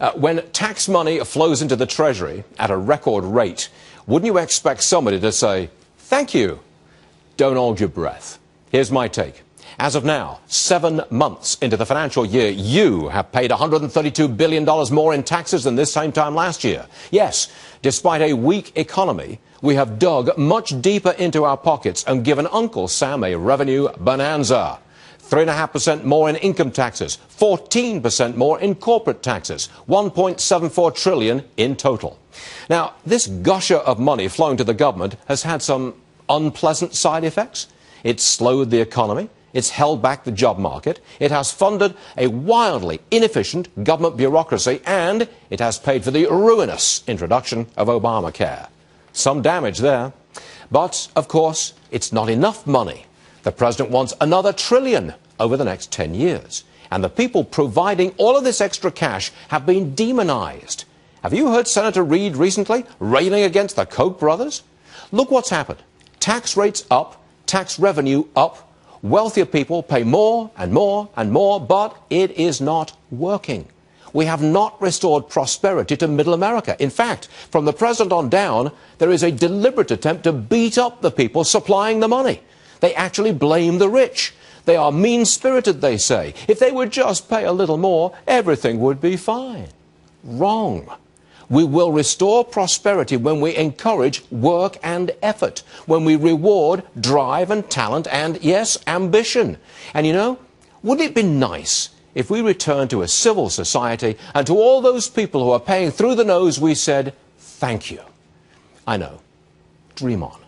Uh, when tax money flows into the Treasury at a record rate, wouldn't you expect somebody to say, thank you? Don't hold your breath. Here's my take. As of now, seven months into the financial year, you have paid $132 billion more in taxes than this same time last year. Yes, despite a weak economy, we have dug much deeper into our pockets and given Uncle Sam a revenue bonanza. 3.5% more in income taxes, 14% more in corporate taxes, 1.74 trillion in total. Now, this gusher of money flowing to the government has had some unpleasant side effects. It's slowed the economy. It's held back the job market. It has funded a wildly inefficient government bureaucracy, and it has paid for the ruinous introduction of Obamacare. Some damage there. But, of course, it's not enough money the president wants another trillion over the next 10 years. And the people providing all of this extra cash have been demonized. Have you heard Senator Reid recently railing against the Koch brothers? Look what's happened. Tax rates up, tax revenue up. Wealthier people pay more and more and more, but it is not working. We have not restored prosperity to middle America. In fact, from the president on down, there is a deliberate attempt to beat up the people supplying the money. They actually blame the rich. They are mean spirited, they say. If they would just pay a little more, everything would be fine. Wrong. We will restore prosperity when we encourage work and effort, when we reward drive and talent and, yes, ambition. And you know, wouldn't it be nice if we returned to a civil society and to all those people who are paying through the nose, we said, thank you. I know. Dream on.